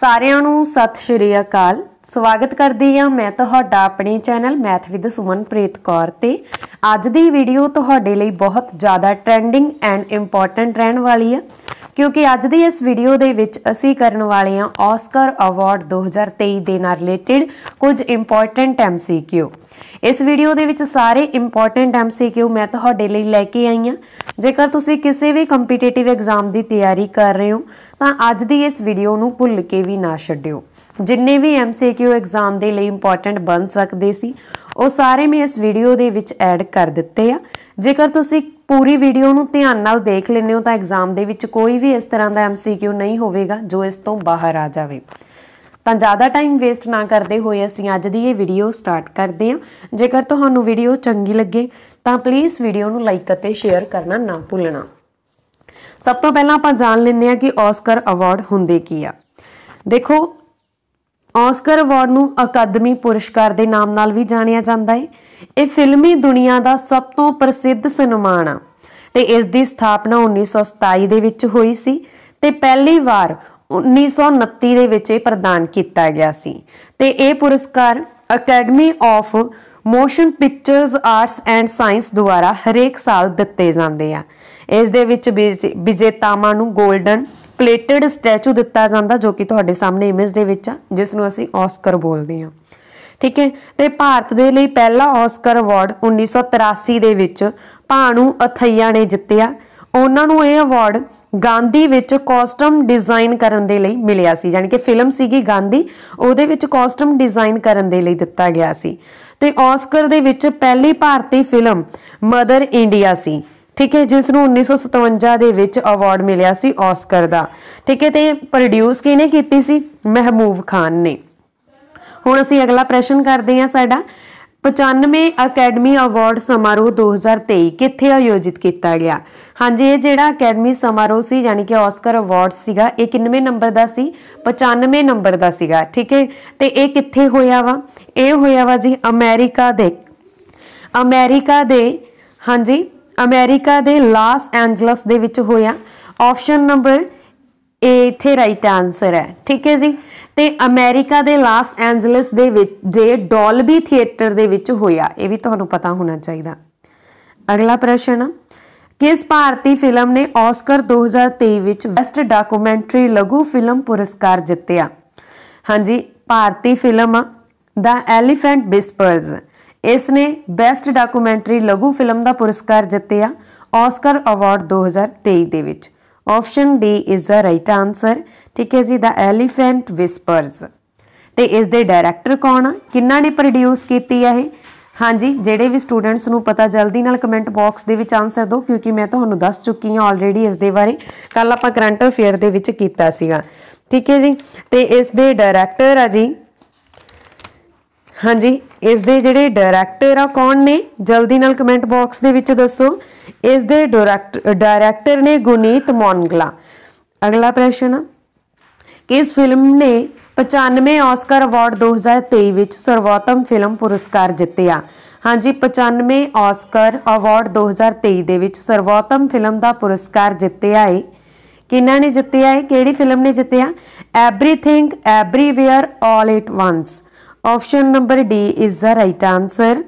ਸਾਰਿਆਂ ਨੂੰ ਸਤਿ ਸ਼੍ਰੀ ਅਕਾਲ ਸਵਾਗਤ ਕਰਦੀ ਹਾਂ ਮੈਂ ਤੁਹਾਡਾ ਆਪਣੇ channel math with Sumanpreet Kaur ਤੇ ਅੱਜ ਦੀ ਵੀਡੀਓ ਤੁਹਾਡੇ ਲਈ ਬਹੁਤ ਜ਼ਿਆਦਾ ਟ੍ਰੈਂਡਿੰਗ ਐਂਡ ਇੰਪੋਰਟੈਂਟ ਰਹਿਣ ਵਾਲੀ ਹੈ ਕਿਉਂਕਿ ਅੱਜ ਦੀ ਇਸ ਵੀਡੀਓ ਦੇ ਵਿੱਚ ਅਸੀਂ ਕਰਨ ਵਾਲੇ ਹਾਂ ਆਸਕਰ ਅਵਾਰਡ 2023 ਦੇ ਨਾਲ ਰਿਲੇਟਡ ਕੁਝ ਇੰਪੋਰਟੈਂਟ ਐਮਸੀਕਿਊ ਇਸ ਵੀਡੀਓ ਦੇ ਵਿੱਚ ਸਾਰੇ ਇੰਪੋਰਟੈਂਟ ਐਮਸੀਕਿਊ ਮੈਂ ਤੁਹਾਡੇ ਲਈ ਲੈ ਕੇ ਆਈ ਹਾਂ ਜੇਕਰ ਤੁਸੀਂ ਕਿਸੇ ਵੀ ਕੰਪੀਟੀਟਿਵ ਐਗਜ਼ਾਮ ਦੀ ਤਿਆਰੀ ਕਰ ਰਹੇ ਹੋ ਤਾਂ ਅੱਜ ਦੀ ਇਸ ਵੀਡੀਓ ਨੂੰ ਭੁੱਲ ਕੇ ਵੀ ਨਾ ਛੱਡਿਓ ਜਿੰਨੇ ਵੀ ਐਮਸੀਕਿਊ ਐਗਜ਼ਾਮ ਦੇ ਲਈ ਇੰਪੋਰਟੈਂਟ ਬਣ ਸਕਦੇ ਸੀ ਉਹ ਸਾਰੇ ਮੈਂ ਇਸ ਵੀਡੀਓ ਦੇ ਵਿੱਚ ਐਡ ਕਰ ਦਿੱਤੇ ਆ ਜੇਕਰ ਤੁਸੀਂ ਪੂਰੀ ਵੀਡੀਓ ਨੂੰ ਧਿਆਨ ਨਾਲ ਦੇਖ ਲੈਂਦੇ ਹੋ ਤਾਂ ਐਗਜ਼ਾਮ ਦੇ ਵਿੱਚ ਕੋਈ ਵੀ ਇਸ ਤਰ੍ਹਾਂ ਦਾ ਐਮਸੀਕਿਊ ਨਹੀਂ ਹੋਵੇਗਾ ਜੋ ਇਸ ਤੋਂ ਬਾਹਰ ਆ ਜਾਵੇ ਤਾਂ ਜ਼ਿਆਦਾ ਟਾਈਮ ਵੇਸਟ ਨਾ ਕਰਦੇ ਹੋਏ ਅਸੀਂ ਅੱਜ ਦੀ ਇਹ ਵੀਡੀਓ ਸਟਾਰਟ ਕਰਦੇ ਹਾਂ ਜੇਕਰ ਤੁਹਾਨੂੰ ਵੀਡੀਓ ਚੰਗੀ ਲੱਗੇ ਤਾਂ ਪਲੀਜ਼ ਵੀਡੀਓ ਨੂੰ ਲਾਈਕ ਅਤੇ ਸ਼ੇਅਰ ਕਰਨਾ ਨਾ ਭੁੱਲਣਾ ਸਭ ਤੋਂ ਪਹਿਲਾਂ ਆਪਾਂ ਜਾਣ ਲੈਂਦੇ ਹਾਂ ਕਿ ਆਸਕਰ ਅਵਾਰਡ ਹੁੰਦੇ ਕੀ ਆ ਦੇਖੋ ਆਸਕਰ ਅਵਾਰਡ ਨੂੰ ਅਕਾਦਮੀ ਪੁਰਸਕਾਰ ਦੇ ਨਾਮ ਨਾਲ ਵੀ ਜਾਣਿਆ ਜਾਂਦਾ ਹੈ ਇਹ ਫਿਲਮੀ ਦੁਨੀਆ ਦਾ ਸਭ ਤੋਂ ਪ੍ਰਸਿੱਧ ਸਨਮਾਨ ਆ ਤੇ ਇਸ ਦੀ ਸਥਾਪਨਾ 1927 ਦੇ ਵਿੱਚ ਹੋਈ ਸੀ ਤੇ ਪਹਿਲੀ ਵਾਰ 1929 ਦੇ ਵਿੱਚ ਇਹ ਪ੍ਰਦਾਨ ਕੀਤਾ ਗਿਆ ਸੀ ਤੇ ਇਹ ਪੁਰਸਕਾਰ academy of motion pictures arts and science ਦੁਆਰਾ ਹਰੇਕ ਸਾਲ ਦਿੱਤੇ ਜਾਂਦੇ ਆ ਇਸ ਦੇ ਵਿੱਚ ਵਿਜੇਤਾਵਾਂ ਨੂੰ 골ਡਨ ਪਲੇਟਡ ਸਟੈਚੂ ਦਿੱਤਾ ਜਾਂਦਾ ਜੋ ਕਿ ਤੁਹਾਡੇ ਸਾਹਮਣੇ ਇਮੇਜ ਦੇ ਵਿੱਚ ਆ ਜਿਸ ਨੂੰ ਅਸੀਂ ਆਸਕਰ ਬੋਲਦੇ ਆ ਠੀਕ ਹੈ ਤੇ ਭਾਰਤ ਦੇ ਲਈ ਪਹਿਲਾ ਆਸਕਰ ਅਵਾਰਡ 1983 ਦੇ ਵਿੱਚ ਭਾਨੂ ਅਥਈਆ ਨੇ ਜਿੱਤਿਆ ਉਹਨਾਂ ਨੂੰ ਇਹ ਅਵਾਰਡ ਗਾਂਧੀ ਵਿੱਚ ਕਾਸਟਮ ਡਿਜ਼ਾਈਨ ਕਰਨ ਦੇ ਲਈ ਮਿਲਿਆ ਸੀ ਯਾਨੀ ਕਿ ਫਿਲਮ ਸੀਗੀ ਗਾਂਧੀ ਉਹਦੇ ਵਿੱਚ ਕਾਸਟਮ ਡਿਜ਼ਾਈਨ ਕਰਨ ਦੇ ਲਈ ਦਿੱਤਾ ਗਿਆ ਸੀ ਤੇ ਆਸਕਰ ਦੇ ਵਿੱਚ ਪਹਿਲੀ ਭਾਰਤੀ ਫਿਲਮ ਮਦਰ ਇੰਡੀਆ ਸੀ ਠੀਕ ਹੈ ਜਿਸ ਨੂੰ 1957 ਦੇ ਵਿੱਚ ਅਵਾਰਡ ਮਿਲਿਆ ਸੀ ਆਸਕਰ ਦਾ ਠੀਕ ਹੈ ਤੇ ਪ੍ਰੋਡਿਊਸ ਕਿਹਨੇ ਕੀਤੀ ਸੀ ਮਹਿਮੂਦ ਖਾਨ ਨੇ ਹੁਣ ਅਸੀਂ ਅਗਲਾ ਪ੍ਰਸ਼ਨ ਕਰਦੇ ਹਾਂ ਸਾਡਾ 95 ਅਕੈਡਮੀ ਅਵਾਰਡ ਸਮਾਰੋਹ 2023 ਕਿੱਥੇ ਆਯੋਜਿਤ ਕੀਤਾ ਗਿਆ ਹਾਂਜੀ ਇਹ ਜਿਹੜਾ ਅਕੈਡਮੀ ਸਮਾਰੋਹ ਸੀ ਯਾਨੀ ਕਿ ਆਸਕਰ ਅਵਾਰਡ ਸੀਗਾ ਇਹ ਕਿੰਨਵੇਂ ਨੰਬਰ ਦਾ ਸੀ 95 ਨੰਬਰ ਦਾ ਸੀਗਾ ਠੀਕ ਹੈ ਤੇ ਇਹ ਕਿੱਥੇ ਹੋਇਆ ਵਾ ਇਹ ਹੋਇਆ ਵਾ ਜੀ ਅਮਰੀਕਾ ਦੇ ਅਮਰੀਕਾ ਦੇ ਹਾਂਜੀ ਅਮਰੀਕਾ ਦੇ ਲਾਸ ਐਂਜਲਸ ਦੇ ਵਿੱਚ ਹੋਇਆ ਆਪਸ਼ਨ ਨੰਬਰ ਏ ਇੱਥੇ ਰਾਈਟ ਆਨਸਰ ਹੈ ਠੀਕ ਹੈ ਜੀ ਤੇ ਅਮਰੀਕਾ ਦੇ ਲਾਸ ਐਂਜਲਸ ਦੇ ਵਿੱਚ ਦੇ ਡਾਲਬੀ ਥੀਏਟਰ ਦੇ ਵਿੱਚ ਹੋਇਆ ਇਹ ਵੀ ਤੁਹਾਨੂੰ ਪਤਾ ਹੋਣਾ ਚਾਹੀਦਾ ਅਗਲਾ ਪ੍ਰਸ਼ਨ ਕਿਸ ਭਾਰਤੀ ਫਿਲਮ ਨੇ ਆਸਕਰ 2023 ਵਿੱਚ ਬੈਸਟ ਡਾਕੂਮੈਂਟਰੀ ਲਘੂ ਫਿਲਮ ਪੁਰਸਕਾਰ ਜਿੱਤਿਆ ਹਾਂਜੀ ਭਾਰਤੀ ਫਿਲਮ ਦਾ ਐਲੀਫੈਂਟ ਵਿਸਪਰਸ ਇਸ ਨੇ ਬੈਸਟ ਡਾਕੂਮੈਂਟਰੀ ਲਘੂ ਫਿਲਮ ਦਾ ਪੁਰਸਕਾਰ ਜਿੱਤਿਆ ਆਸਕਰ ਅਵਾਰਡ 2023 ਦੇ ਵਿੱਚ option D is the right answer ਠੀਕ ਹੈ ਜੀ ਦਾ ਐਲੀਫੈਂਟ ਵਿਸਪਰਸ ਤੇ ਇਸ ਦੇ ਡਾਇਰੈਕਟਰ ਕੌਣ ਆ ਕਿੰਨਾ ਨੇ ਪ੍ਰੋਡਿਊਸ ਕੀਤੀ ਹੈ ਇਹ ਹਾਂਜੀ ਜਿਹੜੇ ਵੀ ਸਟੂਡੈਂਟਸ ਨੂੰ ਪਤਾ ਜਲਦੀ ਨਾਲ ਕਮੈਂਟ ਬਾਕਸ ਦੇ ਵਿੱਚ ਆਨਸਰ ਦਿਓ ਕਿਉਂਕਿ ਮੈਂ ਤੁਹਾਨੂੰ ਦੱਸ ਚੁੱਕੀ ਹਾਂ ਆਲਰੇਡੀ ਇਸ ਦੇ ਬਾਰੇ ਕੱਲ ਆਪਾਂ ਕਰੰਟ ਅਫੇਅਰ ਦੇ ਵਿੱਚ ਕੀਤਾ ਸੀਗਾ ਠੀਕ ਹੈ ਜੀ ਤੇ ਇਸ ਦੇ ਡਾਇਰੈਕਟਰ ਆ ਜੀ ਹਾਂਜੀ ਇਸ ਦੇ ਜਿਹੜੇ ਡਾਇਰੈਕਟਰ ਆ ਕੌਣ ਨੇ ਜਲਦੀ ਨਾਲ ਕਮੈਂਟ ਬਾਕਸ ਦੇ ਵਿੱਚ ਦੱਸੋ ਇਸ ਦੇ ਡਾਇਰੈਕਟਰ ਨੇ ਗੁਨੀਤ ਮੌਨਗਲਾ ਅਗਲਾ ਪ੍ਰਸ਼ਨ ਕਿਸ ਇਸ ਫਿਲਮ ਨੇ 95 ਆਸਕਰ ਅਵਾਰਡ 2023 ਵਿੱਚ ਸਰਵੋਤਮ ਫਿਲਮ ਪੁਰਸਕਾਰ ਜਿੱਤਿਆ ਹਾਂਜੀ 95 ਆਸਕਰ ਅਵਾਰਡ 2023 ਦੇ ਵਿੱਚ ਸਰਵੋਤਮ ਫਿਲਮ ਦਾ ਪੁਰਸਕਾਰ ਜਿੱਤਿਆ ਏ ਕਿਹਨਾਂ ਨੇ ਜਿੱਤਿਆ ਏ ਕਿਹੜੀ ਫਿਲਮ ਨੇ ਜਿੱਤਿਆ Everything Everywhere 올 at once option number D is the right answer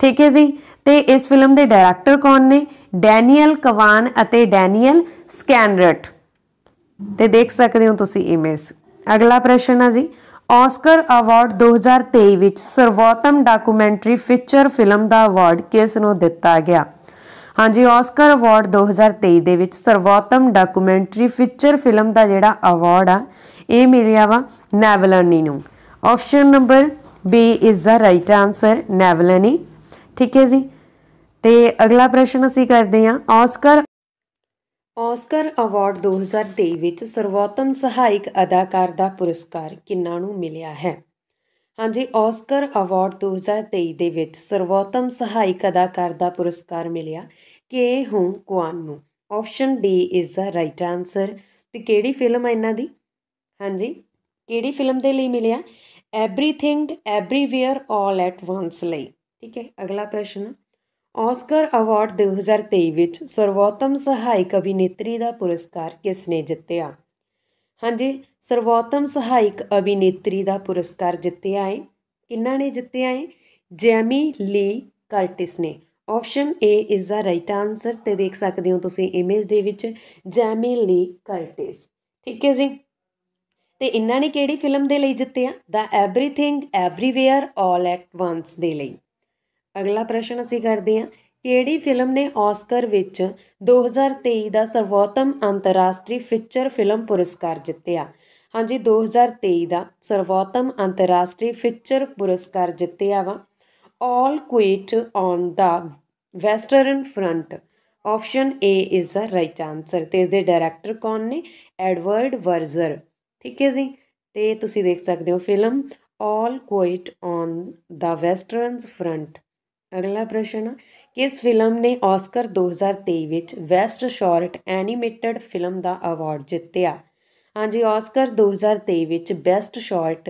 ਠੀਕ ਹੈ ਜੀ ਤੇ ਇਸ ਫਿਲਮ ਦੇ ਡਾਇਰੈਕਟਰ ਕੌਣ ਨੇ ਡੈਨੀਅਲ ਕਵਾਨ ਅਤੇ ਡੈਨੀਅਲ ਸਕੈਨਰਟ ਤੇ ਦੇਖ ਸਕਦੇ ਹੋ ਤੁਸੀਂ ਇਮੇਜ ਅਗਲਾ ਪ੍ਰਸ਼ਨ ਆ ਜੀ ਆਸਕਰ ਅਵਾਰਡ 2023 ਵਿੱਚ ਸਰਵੋਤਮ ਡਾਕੂਮੈਂਟਰੀ ਫੀਚਰ ਫਿਲਮ ਦਾ ਅਵਾਰਡ ਕਿਸ ਨੂੰ ਦਿੱਤਾ ਗਿਆ ਹਾਂਜੀ ਆਸਕਰ ਅਵਾਰਡ 2023 ਦੇ ਵਿੱਚ ਸਰਵੋਤਮ ਡਾਕੂਮੈਂਟਰੀ ਫੀਚਰ ਫਿਲਮ ਦਾ ਜਿਹੜਾ ਅਵਾਰਡ ਆ ਇਹ ਮਿਲਿਆ ਵਾ ਨੈਵਲਨੀ ਨੂੰ option number B is the right answer Navalny ਠੀਕ ਹੈ ਜੀ ਤੇ ਅਗਲਾ ਪ੍ਰਸ਼ਨ ਅਸੀਂ ਕਰਦੇ ਹਾਂ ਆਸਕਰ ਆਸਕਰ ਅਵਾਰਡ 2023 ਵਿੱਚ ਸਰਵੋਤਮ ਸਹਾਇਕ ਅਦਾਕਾਰ ਦਾ ਪੁਰਸਕਾਰ ਕਿੰਨਾਂ ਨੂੰ ਮਿਲਿਆ ਹੈ ਹਾਂਜੀ ਆਸਕਰ ਅਵਾਰਡ 2023 ਦੇ ਵਿੱਚ ਸਰਵੋਤਮ ਸਹਾਇਕ ਅਦਾਕਾਰ ਦਾ ਪੁਰਸਕਾਰ ਮਿਲਿਆ ਕੇ ਹੂੰ ਕੁਆਨ ਨੂੰ option D is the right answer ਤੇ ਕਿਹੜੀ ਫਿਲਮ ਹੈ ਇਹਨਾਂ ਦੀ ਹਾਂਜੀ ਕਿਹੜੀ ਫਿਲਮ ਦੇ ਲਈ ਮਿਲਿਆ ਐਵਰੀਥਿੰਗ ਐਵਰੀਵੇਅਰ 올 ਐਟ ਵਾਂਸ ਲਈ ਠੀਕ ਹੈ ਅਗਲਾ ਪ੍ਰਸ਼ਨ ਆਸਕਰ ਅਵਾਰਡ 2023 ਵਿੱਚ ਸਰਵੋਤਮ ਸਹਾਇਕ ਅਭਿਨੇਤਰੀ ਦਾ ਪੁਰਸਕਾਰ ਕਿਸ ਨੇ ਜਿੱਤਿਆ ਹਾਂਜੀ ਸਰਵੋਤਮ ਸਹਾਇਕ ਅਭਿਨੇਤਰੀ ਦਾ ਪੁਰਸਕਾਰ ਜਿੱਤਿਆ ਹੈ ਕਿੰਨਾਂ ਨੇ ਜਿੱਤਿਆ ਹੈ ਜੈਮੀ ਲੀ ਕਰਟਿਸ ਨੇ option A is the right answer ਤੇ ਦੇਖ ਸਕਦੇ ਹੋ ਤੁਸੀਂ ਇਮੇਜ ਦੇ ਵਿੱਚ ਜੈਮੀ ਲੀ ਕਰਟਿਸ ਠੀਕ ਹੈ ਜੀ ਤੇ ਇਹਨਾਂ ਨੇ ਕਿਹੜੀ ਫਿਲਮ ਦੇ ਲਈ ਜਿੱਤੇ ਆ ਦਾ ਐਵਰੀਥਿੰਗ ਐਵਰੀਵੇਅਰ 올 ਐਟ ਵਾਂਸ ਦੇ ਲਈ ਅਗਲਾ ਪ੍ਰਸ਼ਨ ਅਸੀਂ ਕਰਦੇ ਹਾਂ ਕਿਹੜੀ ਫਿਲਮ ਨੇ ਆਸਕਰ ਵਿੱਚ 2023 ਦਾ ਸਰਵੋਤਮ ਅੰਤਰਰਾਸ਼ਟਰੀ ਫੀਚਰ ਫਿਲਮ ਪੁਰਸਕਾਰ ਜਿੱਤਿਆ ਹਾਂਜੀ 2023 ਦਾ ਸਰਵੋਤਮ ਅੰਤਰਰਾਸ਼ਟਰੀ ਫੀਚਰ ਪੁਰਸਕਾਰ ਜਿੱਤਿਆ ਵਾ 올 quiet on the Western Front option A is the right answer ਤੇ ਇਸ ਦੇ ਡਾਇਰੈਕਟਰ ਕੌਣ ਨੇ ਐਡਵਰਡ ਵਰਜ਼ਰ ਠੀਕ ਹੈ ਜੀ ਤੇ ਤੁਸੀਂ ਦੇਖ ਸਕਦੇ ਹੋ film All Quiet on the Westerns Front ਅਗਲਾ ਪ੍ਰਸ਼ਨ ਕਿਸ ਫਿਲਮ ਨੇ ਆਸਕਰ 2023 ਵਿੱਚ ਬੈਸਟ ਸ਼ਾਰਟ ਐਨੀਮੇਟਡ ਫਿਲਮ ਦਾ ਅਵਾਰਡ ਜਿੱਤਿਆ ਹਾਂਜੀ ਆਸਕਰ 2023 ਵਿੱਚ ਬੈਸਟ ਸ਼ਾਰਟ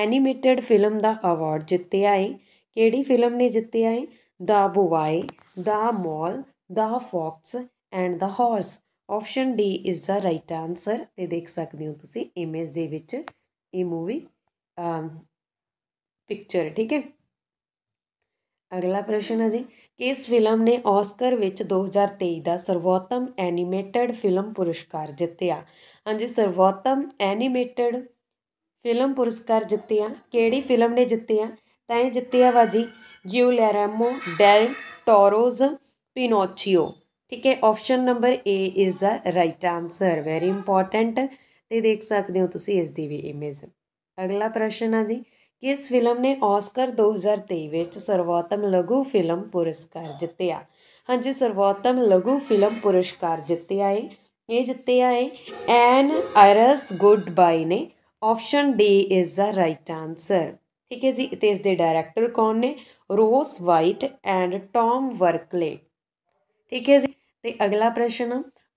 ਐਨੀਮੇਟਡ ਫਿਲਮ ਦਾ ਅਵਾਰਡ ਜਿੱਤਿਆ ਹੈ ਕਿਹੜੀ ਫਿਲਮ ਨੇ ਜਿੱਤਿਆ ਹੈ the boy the mole the fox and the horse option D is the right answer ਤੇ ਦੇਖ ਸਕਦੇ ਹੋ ਤੁਸੀਂ ਇਮੇਜ ਦੇ ਵਿੱਚ ਇਹ ਮੂਵੀ ਪਿਕਚਰ ਠੀਕ ਹੈ ਅਗਲਾ ਪ੍ਰਸ਼ਨ ਹੈ ਜੀ ਇਸ ਫਿਲਮ ਨੇ ਆਸਕਰ ਵਿੱਚ 2023 ਦਾ ਸਰਵੋਤਮ ਐਨੀਮੇਟਡ ਫਿਲਮ ਪੁਰਸਕਾਰ ਜਿੱਤਿਆ ਹਾਂਜੀ ਸਰਵੋਤਮ ਐਨੀਮੇਟਡ ਫਿਲਮ ਪੁਰਸਕਾਰ ਜਿੱਤਿਆ ਕਿਹੜੀ ਫਿਲਮ ਨੇ ਜਿੱਤਿਆ ਤਾਂ ਇਹ ਜਿੱਤਿਆ ਵਾ ਜੀ ਲੈਰਾਮੋ ਡੈਲ ਟੋਰੋਜ਼ ਪਿਨੋਚੀਓ ਠੀਕ ਹੈ option number A is a right answer very important ਤੇ ਦੇਖ ਸਕਦੇ ਹੋ ਤੁਸੀਂ ਇਸ ਦੀ ਵੀ ਇਮੇਜ ਅਗਲਾ ਪ੍ਰਸ਼ਨ ਆ ਜੀ ਕਿਸ ਫਿਲਮ ਨੇ ਆਸਕਰ 2023 ਵਿੱਚ ਸਰਵੋਤਮ ਲਘੂ ਫਿਲਮ ਪੁਰਸਕਾਰ ਜਿੱਤਿਆ ਹਾਂਜੀ ਸਰਵੋਤਮ ਲਘੂ ਫਿਲਮ ਪੁਰਸਕਾਰ ਜਿੱਤਿਆ ਏ ਇਹ ਜਿੱਤਿਆ ਏ ਐਨ ਆਇਰਸ ਗੁੱਡ ਬਾਈ ਨੇ option D is a right answer ਠੀਕ ਹੈ ਜੀ ਤੇ ਇਸ ਦੇ ਡਾਇਰੈਕਟਰ ਕੌਣ ਨੇ ਰੋਸ ਵਾਈਟ ਐਂਡ ਟੌਮ ਵਰਕਲੇ ਠੀਕ ਹੈ ਜੀ ਤੇ ਅਗਲਾ ਪ੍ਰਸ਼ਨ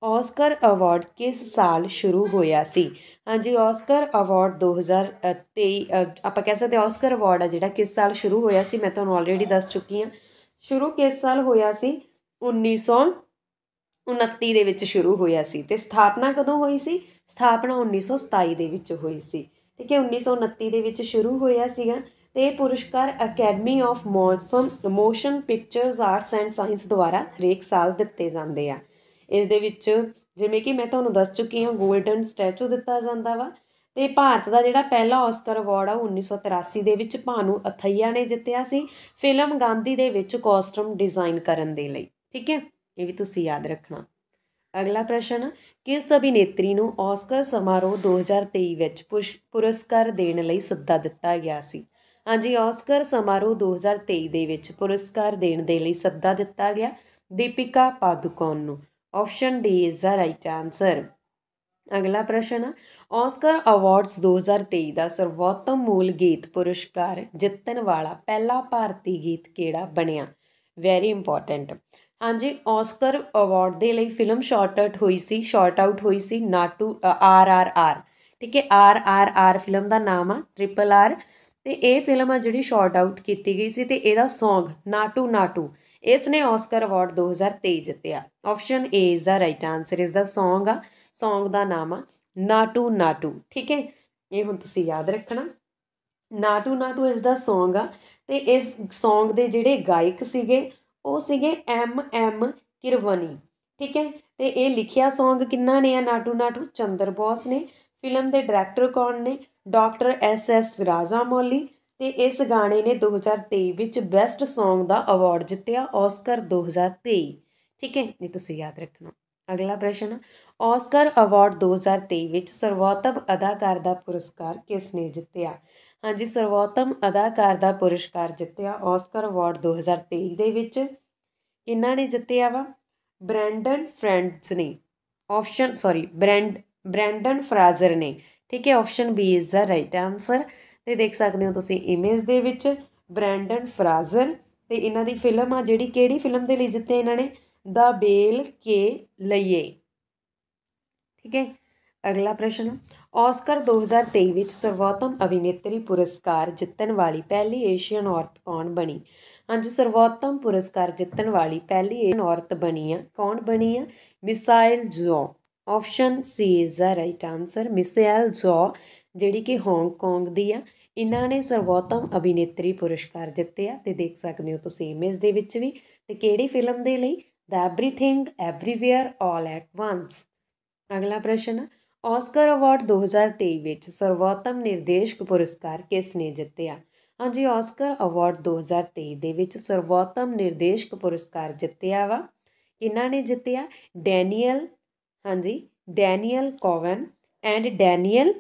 ਆਸਕਰ ਅਵਾਰਡ ਕਿਸ ਸਾਲ ਸ਼ੁਰੂ ਹੋਇਆ ਸੀ ਹਾਂਜੀ ਆਸਕਰ ਅਵਾਰਡ 2023 ਆਪਾਂ ਕਹਿ ਸਕਦੇ ਆਸਕਰ ਅਵਾਰਡ ਆ ਜਿਹੜਾ ਕਿਸ ਸਾਲ ਸ਼ੁਰੂ ਹੋਇਆ ਸੀ ਮੈਂ ਤੁਹਾਨੂੰ ਆਲਰੇਡੀ ਦੱਸ ਚੁੱਕੀ ਹਾਂ ਸ਼ੁਰੂ ਕਿਸ ਸਾਲ ਹੋਇਆ ਸੀ 1929 ਦੇ ਵਿੱਚ ਸ਼ੁਰੂ ਹੋਇਆ ਸੀ ਤੇ ਸਥਾਪਨਾ ਕਦੋਂ ਹੋਈ ਸੀ ਸਥਾਪਨਾ 1927 ਦੇ ਵਿੱਚ ਹੋਈ ਸੀ ਠੀਕ ਹੈ 1929 ਦੇ ਵਿੱਚ ਸ਼ੁਰੂ ਹੋਇਆ ਸੀਗਾ ਤੇ ਪੁਰਸਕਾਰ academy of motion motion pictures arts and science ਦੁਆਰਾ ਹਰੇਕ ਸਾਲ ਦਿੱਤੇ ਜਾਂਦੇ ਆ ਇਸ ਦੇ ਵਿੱਚ ਜਿਵੇਂ ਕਿ ਮੈਂ ਤੁਹਾਨੂੰ ਦੱਸ ਚੁੱਕੀ ਹਾਂ 골ਡਨ ਸਟੈਚੂ ਦਿੱਤਾ ਜਾਂਦਾ ਵਾ ਤੇ ਭਾਰਤ ਦਾ ਜਿਹੜਾ ਪਹਿਲਾ ਆਸਕਰ ਅਵਾਰਡ ਆ 1983 ਦੇ ਵਿੱਚ ਭਾਨੂ ਅਥਈਆ ਨੇ ਜਿੱਤਿਆ ਸੀ ਫਿਲਮ ਗਾਂਧੀ ਦੇ ਵਿੱਚ ਕਾਸਟਮ ਡਿਜ਼ਾਈਨ ਕਰਨ ਦੇ ਲਈ ਠੀਕ ਹੈ ਇਹ ਵੀ ਤੁਸੀਂ ਯਾਦ ਰੱਖਣਾ ਅਗਲਾ ਪ੍ਰਸ਼ਨ ਕਿਸ ਅਭਿਨੇਤਰੀ ਨੂੰ ਆਸਕਰ ਸਮਾਰੋਹ 2023 ਵਿੱਚ ਪੁਰਸਕਾਰ ਦੇਣ ਲਈ ਸੱਦਾ ਦਿੱਤਾ ਗਿਆ ਸੀ ਹਾਂਜੀ ਆਸਕਰ ਸਮਾਰੋਹ 2023 ਦੇ ਵਿੱਚ ਪੁਰਸਕਾਰ ਦੇਣ ਦੇ ਲਈ ਸੱਦਾ ਦਿੱਤਾ ਗਿਆ ਦੀਪਿਕਾ ਪਾਦੂਕੋਨ ਨੂੰ option D is the right answer ਅਗਲਾ ਪ੍ਰਸ਼ਨ ਹੈ ਆਸਕਰ ਅਵਾਰਡਸ 2023 ਦਾ ਸਰਵੋਤਮ ਮੂਲ ਗੀਤ ਪੁਰਸਕਾਰ ਜਿੱਤਣ ਵਾਲਾ ਪਹਿਲਾ ਭਾਰਤੀ ਗੀਤ ਕਿਹੜਾ ਬਣਿਆ ਵੈਰੀ ਇੰਪੋਰਟੈਂਟ ਹਾਂਜੀ ਆਸਕਰ ਅਵਾਰਡ ਦੇ ਲਈ ਫਿਲਮ ਸ਼ਾਰਟ ਆਊਟ ਹੋਈ ਸੀ ਸ਼ਾਰਟ ਆਊਟ ਹੋਈ ਸੀ ਨਾਟੂ ਆਰ ਆਰ ਆਰ ਠੀਕ ਹੈ ਆਰ ਆਰ ਆਰ ਫਿਲਮ ਦਾ ਨਾਮ ਆ ਟ੍ਰਿਪਲ ਆਰ ਤੇ ਇਹ ਫਿਲਮ ਆ ਜਿਹੜੀ ਸ਼ਾਰਟ ਆਊਟ ਕੀਤੀ ਗਈ ਸੀ ਤੇ ਇਹਦਾ Song ਨਾਟੂ ਨਾਟੂ ਇਸ ਨੇ ਆਸਕਰ ਅਵਾਰਡ 2023 ਜਿੱਤਿਆ option A is the right answer ਇਸ ਦਾ Song ਆ Song ਦਾ ਨਾਮ ਆ ਨਾਟੂ ਨਾਟੂ ਠੀਕ ਹੈ ਇਹ ਹੁਣ ਤੁਸੀਂ ਯਾਦ ਰੱਖਣਾ ਨਾਟੂ ਨਾਟੂ ਇਸ ਦਾ Song ਆ ਤੇ ਇਸ Song ਦੇ ਜਿਹੜੇ ਗਾਇਕ ਸੀਗੇ ਉਹ ਸੀਗੇ ਐਮ ਐਮ ਕਿਰਵਨੀ ਠੀਕ ਹੈ ਤੇ ਇਹ ਲਿਖਿਆ Song ਕਿੰਨਾ ਨੇ ਆ ਨਾਟੂ ਨਾਟੂ ਚੰਦਰ ਬੋਸ ਨੇ ਫਿਲਮ ਦੇ ਡਾਇਰੈਕਟਰ ਕੌਣ ਨੇ ਡਾਕਟਰ ਐਸ ਐਸ ਰਾਜਾਮੌਲੀ ਤੇ ਇਸ ਗਾਣੇ ਨੇ 2023 ਵਿੱਚ ਬੈਸਟ Song ਦਾ ਅਵਾਰਡ ਜਿੱਤਿਆ ਆਸਕਰ 2023 ਠੀਕ ਹੈ ਇਹ ਤੁਸੀਂ ਯਾਦ ਰੱਖਣਾ ਅਗਲਾ ਪ੍ਰਸ਼ਨ ਆਸਕਰ ਅਵਾਰਡ 2023 ਵਿੱਚ ਸਰਵੋਤਮ ਅਦਾਕਾਰ ਦਾ ਪੁਰਸਕਾਰ ਕਿਸ ਨੇ ਜਿੱਤਿਆ ਹਾਂਜੀ ਸਰਵੋਤਮ ਅਦਾਕਾਰ ਦਾ ਪੁਰਸਕਾਰ ਜਿੱਤਿਆ ਆਸਕਰ ਅਵਾਰਡ 2023 ਦੇ ਵਿੱਚ ਇਹਨਾਂ ਨੇ ਜਿੱਤਿਆ ਵਾ ਬ੍ਰੈਂਡਨ ਫ੍ਰੈਂਡਸ ਨੇ option sorry brand Brendan Fraser ਨੇ ਠੀਕ ਹੈ option B is the right answer ਤੇ ਦੇਖ ਸਕਦੇ ਹੋ ਤੁਸੀਂ ਇਮੇਜ ਦੇ ਵਿੱਚ ਬ੍ਰੈਂਡਨ ਫਰਾਜ਼ਨ ਤੇ ਇਹਨਾਂ ਦੀ ਫਿਲਮ ਆ ਜਿਹੜੀ ਕਿਹੜੀ ਫਿਲਮ ਦੇ ਲਈ ਜਿੱਤੇ ਇਹਨਾਂ ਨੇ ਦਾ ਬੇਲ ਕੇ ਲਈਏ ਠੀਕ ਹੈ ਅਗਲਾ ਪ੍ਰਸ਼ਨ ਆਸਕਰ 2023 ਵਿੱਚ ਸਰਵੋਤਮ ਅਭਿਨੇਤਰੀ ਪੁਰਸਕਾਰ ਜਿੱਤਣ ਵਾਲੀ ਪਹਿਲੀ ਏਸ਼ੀਅਨ ਔਰਤ ਕੌਣ ਬਣੀ ਹਾਂਜੀ ਸਰਵੋਤਮ ਪੁਰਸਕਾਰ ਜਿੱਤਣ ਵਾਲੀ ਪਹਿਲੀ ਔਰਤ ਬਣੀ ਆ ਕੌਣ ਬਣੀ ਆ ਮਿਸਾਈਲ ਜੋ option C is the right answer Michelle Yeoh ਜਿਹੜੀ ਕਿ ਹਾਂਗਕਾਂਗ ਦੀ ਆ ਇਹਨਾਂ ਨੇ ਸਰਵੋਤਮ ਅਭਿਨੇਤਰੀ ਪੁਰਸਕਾਰ ਜਿੱਤਿਆ ਤੇ ਦੇਖ ਸਕਦੇ ਹੋ ਤੁਸੀਂ ਇਮੇਜ ਦੇ ਵਿੱਚ ਵੀ ਤੇ ਕਿਹੜੀ ਫਿਲਮ ਦੇ ਲਈ the Everything Everywhere All at Once ਅਗਲਾ ਪ੍ਰਸ਼ਨ ਹੈ ਆਸਕਰ ਅਵਾਰਡ 2023 ਵਿੱਚ ਸਰਵੋਤਮ ਨਿਰਦੇਸ਼ਕ ਪੁਰਸਕਾਰ ਕਿਸ ਨੇ ਜਿੱਤਿਆ ਹਾਂਜੀ ਆਸਕਰ ਅਵਾਰਡ 2023 ਦੇ ਵਿੱਚ ਸਰਵੋਤਮ ਨਿਰਦੇਸ਼ਕ ਪੁਰਸਕਾਰ ਜਿੱਤਿਆ ਵਾ ਇਹਨਾਂ ਨੇ ਜਿੱਤਿਆ ਡੈਨੀਅਲ ਹਾਂਜੀ Daniel Kwan and Daniel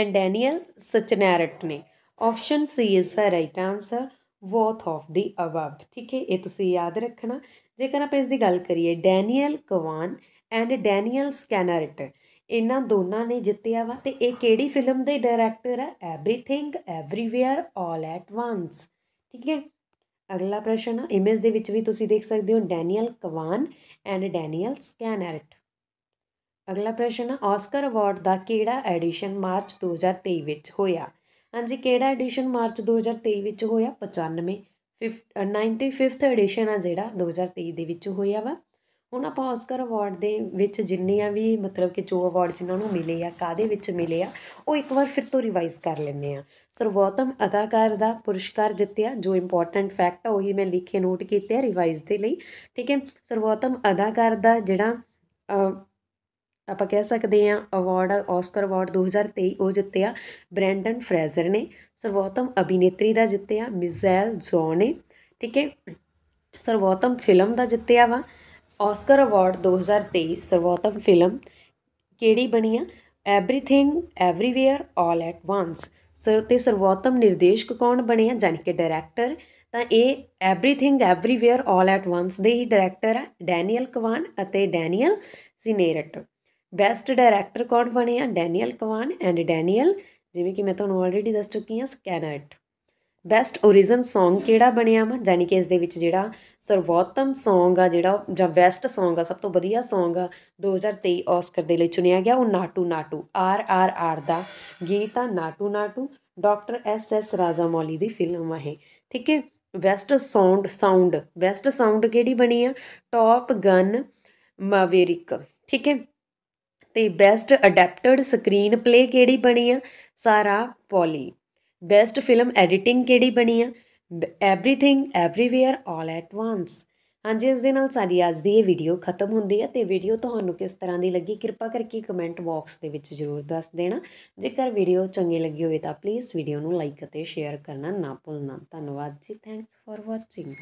and Daniel Scheinert ਨੇ option C is the right answer both of the above ਠੀਕ ਹੈ ਇਹ ਤੁਸੀਂ ਯਾਦ ਰੱਖਣਾ ਜੇਕਰ ਆਪਾਂ ਇਸ ਦੀ ਗੱਲ ਕਰੀਏ Daniel Kwan and Daniel Scheinert ਇਹਨਾਂ ਦੋਨਾਂ ਨੇ ਜਿੱਤਿਆ ਵਾ ਤੇ ਇਹ ਕਿਹੜੀ ਫਿਲਮ ਦੇ ਡਾਇਰੈਕਟਰ ਆ ਐਵਰੀਥਿੰਗ ਐਵਰੀਵੇਅਰ 올 ਐਟ ਵਾਂਸ ਠੀਕ ਹੈ ਅਗਲਾ ਪ੍ਰਸ਼ਨ ਇਮੇਜ ਦੇ ਵਿੱਚ ਵੀ ਤੁਸੀਂ ਦੇਖ ਸਕਦੇ ਹੋ Daniel Kwan and Daniel Scheinert ਅਗਲਾ ਪ੍ਰਸ਼ਨ ਹੈ ਆਸਕਰ ਅਵਾਰਡ ਦਾ ਕਿਹੜਾ ਐਡੀਸ਼ਨ ਮਾਰਚ 2023 ਵਿੱਚ ਹੋਇਆ ਹਾਂਜੀ ਕਿਹੜਾ ਐਡੀਸ਼ਨ ਮਾਰਚ 2023 ਵਿੱਚ ਹੋਇਆ 95 95th ਐਡੀਸ਼ਨ ਆ ਜਿਹੜਾ 2023 ਦੇ ਵਿੱਚ ਹੋਇਆ ਵਾ ਹੁਣ ਆਪਾਂ ਆਸਕਰ ਅਵਾਰਡ ਦੇ ਵਿੱਚ ਜਿੰਨੀਆਂ ਵੀ ਮਤਲਬ ਕਿ ਜੋ ਅਵਾਰਡ ਜਿਨ੍ਹਾਂ ਨੂੰ ਮਿਲੇ ਆ ਕਾਦੇ ਵਿੱਚ ਮਿਲੇ ਆ ਉਹ ਇੱਕ ਵਾਰ ਫਿਰ ਤੋਂ ਰਿਵਾਈਜ਼ ਕਰ ਲੈਂਦੇ ਆ ਸਰਵੋਤਮ ਅਦਾਕਾਰ ਦਾ ਪੁਰਸਕਾਰ ਜਿੱਤਿਆ ਜੋ ਇੰਪੋਰਟੈਂਟ ਫੈਕਟ ਆ ਉਹੀ ਮੈਂ ਲਿਖੇ ਨੋਟ ਕੀਤੇ ਆ ਰਿਵਾਈਜ਼ ਦੇ ਲਈ ਠੀਕ ਹੈ ਸਰਵੋਤਮ ਅਦਾਕਾਰ ਦਾ ਜਿਹੜਾ ਆਪਾਂ ਕਹਿ ਸਕਦੇ ਹਾਂ ਅਵਾਰਡ ਆਸਕਰ ਅਵਾਰਡ 2023 ਉਹ ਜਿੱਤਿਆ ਬ੍ਰੈਂਡਨ ਫਰੇਜ਼ਰ ਨੇ ਸਰਵੋਤਮ ਅਭਿਨੇਤਰੀ ਦਾ ਜਿੱਤਿਆ ਮਿਜ਼ੈਲ ਜ਼ੋ ਨੇ ਠੀਕ ਹੈ ਸਰਵੋਤਮ ਫਿਲਮ ਦਾ ਜਿੱਤਿਆ ਵਾ ਆਸਕਰ ਅਵਾਰਡ 2023 ਸਰਵੋਤਮ ਫਿਲਮ ਕਿਹੜੀ ਬਣੀ ਆ Everything Everywhere All at Once sir ਤੇ ਸਰਵੋਤਮ ਨਿਰਦੇਸ਼ਕ ਕੌਣ ਬਣਿਆ ਆ ਜਾਨੀ ਕਿ ਡਾਇਰੈਕਟਰ ਤਾਂ ਇਹ Everything Everywhere All at once ਦੇ ਹੀ ਡਾਇਰੈਕਟਰ ਆ ਡੈਨੀਅਲ ਕਵਾਨ ਅਤੇ ਡੈਨੀਅਲ ਸਿਨੇਰਟ ਬੈਸਟ ਡਾਇਰੈਕਟਰ ਕੌਣ ਬਣੇ ਆ ਡੈਨੀਅਲ ਕਵਾਨ ਐਂਡ ਡੈਨੀਅਲ ਜਿਵੇਂ ਕਿ ਮੈਂ ਤੁਹਾਨੂੰ ਆਲਰੇਡੀ ਦੱਸ ਚੁੱਕੀ ਹਾਂ ਸਕੈਨਰਟ ਬੈਸਟ origin Song ਕਿਹੜਾ ਬਣਿਆ ਵਾ ਯਾਨੀ ਕਿ ਇਸ ਦੇ ਵਿੱਚ ਜਿਹੜਾ ਸਰਵੋਤਮ Song ਆ ਜਿਹੜਾ ਜਾਂ ਬੈਸਟ Song ਆ ਸਭ ਤੋਂ ਵਧੀਆ Song ਆ 2023 ਆਸਕਰ ਦੇ ਲਈ ਚੁਣਿਆ ਗਿਆ ਉਹ Naatu Naatu R R R ਦਾ ਗੀਤ ਆ Naatu Naatu doctor S S Rajamouli ਦੀ ਫਿਲਮ ਆ ਹੈ ਠੀਕ ਹੈ best sound sound best sound ਕਿਹੜੀ ਬਣੀ ਆ ਟੌਪ ਗਨ ਮਾਵੇਰਿਕ ਠੀਕ ਹੈ ਤੇ ਬੈਸਟ ਅਡਾਪਟਡ ਸਕਰੀਨ ਪਲੇ ਕਿਹੜੀ ਬਣੀ ਆ ਸਾਰਾ ਪੋਲੀ ਬੈਸਟ ਫਿਲਮ ਐਡੀਟਿੰਗ ਕਿਹੜੀ ਬਣੀ ਆ Everything Everywhere All at Once ਹਾਂਜੀ ਇਸ ਦੇ ਨਾਲ ਸਾਡੀ ਅੱਜ ਦੀ ਇਹ ਵੀਡੀਓ ਖਤਮ ਹੁੰਦੀ ਹੈ ਤੇ ਵੀਡੀਓ ਤੁਹਾਨੂੰ ਕਿਸ ਤਰ੍ਹਾਂ ਦੀ ਲੱਗੀ ਕਿਰਪਾ ਕਰਕੇ ਕਮੈਂਟ ਬਾਕਸ ਦੇ ਵਿੱਚ ਜ਼ਰੂਰ ਦੱਸ ਦੇਣਾ ਜੇਕਰ ਵੀਡੀਓ ਚੰਗੀ ਲੱਗੀ ਹੋਵੇ ਤਾਂ ਪਲੀਜ਼ ਵੀਡੀਓ ਨੂੰ ਲਾਈਕ ਅਤੇ ਸ਼ੇਅਰ ਕਰਨਾ ਨਾ ਭੁੱਲਣਾ ਧੰਨਵਾਦ ਜੀ ਥੈਂਕਸ ਫਾਰ ਵਾਚਿੰਗ